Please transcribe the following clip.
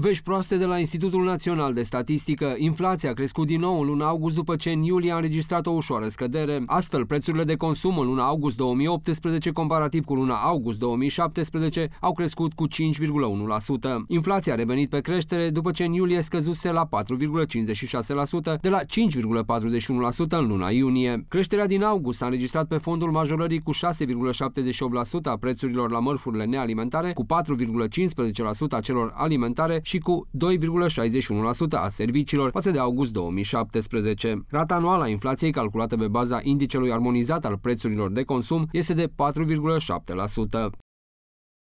Vești proaste de la Institutul Național de Statistică. Inflația a crescut din nou în luna august după ce în iulie a înregistrat o ușoară scădere. Astfel, prețurile de consum în luna august 2018 comparativ cu luna august 2017 au crescut cu 5,1%. Inflația a revenit pe creștere după ce în iulie scăzuse la 4,56% de la 5,41% în luna iunie. Creșterea din august a înregistrat pe fondul majorării cu 6,78% a prețurilor la mărfurile nealimentare, cu 4,15% a celor alimentare și cu 2,61% a serviciilor față de august 2017. Rata anuală a inflației calculată pe baza indicelui armonizat al prețurilor de consum este de 4,7%.